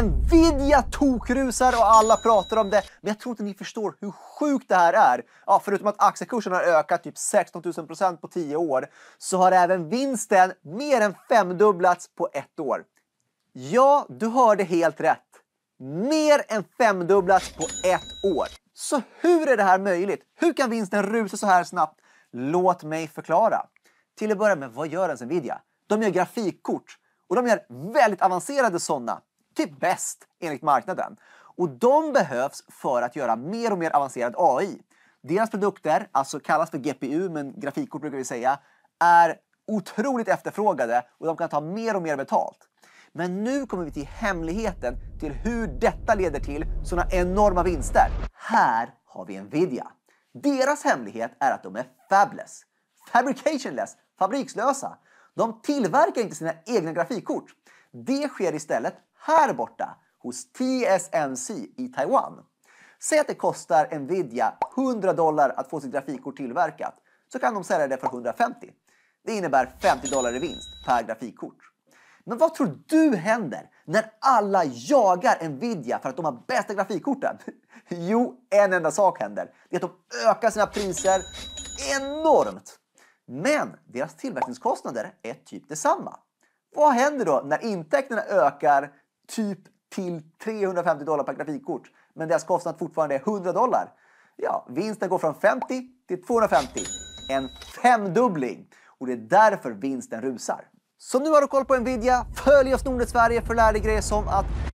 Nvidia tokrusar och alla pratar om det. Men jag tror inte ni förstår hur sjukt det här är. Ja, förutom att aktiekursen har ökat typ 16 000 procent på 10 år så har även vinsten mer än femdubblats på ett år. Ja, du hörde helt rätt. Mer än femdubblats på ett år. Så hur är det här möjligt? Hur kan vinsten rusa så här snabbt? Låt mig förklara. Till att börja med, vad gör ens Nvidia? De gör grafikkort och de gör väldigt avancerade sådana till bäst enligt marknaden. Och de behövs för att göra mer och mer avancerad AI. Deras produkter, alltså kallas för GPU, men grafikkort brukar vi säga, är otroligt efterfrågade och de kan ta mer och mer betalt. Men nu kommer vi till hemligheten till hur detta leder till sådana enorma vinster. Här har vi Nvidia. Deras hemlighet är att de är fabless, fabricationless, fabrikslösa. De tillverkar inte sina egna grafikkort. Det sker istället här borta hos TSMC i Taiwan. Säg att det kostar Nvidia 100 dollar att få sitt grafikkort tillverkat så kan de sälja det för 150. Det innebär 50 dollar i vinst per grafikkort. Men vad tror du händer när alla jagar Nvidia för att de har bästa grafikkorten? Jo, en enda sak händer. Det är att de ökar sina priser enormt. Men deras tillverkningskostnader är typ detsamma. Vad händer då när intäkterna ökar typ till 350 dollar per grafikkort men deras kostnad fortfarande är 100 dollar? Ja, vinsten går från 50 till 250. En femdubbling! Och det är därför vinsten rusar. Så nu har du koll på Nvidia. Följ oss Nordnet Sverige för att lära dig grejer som att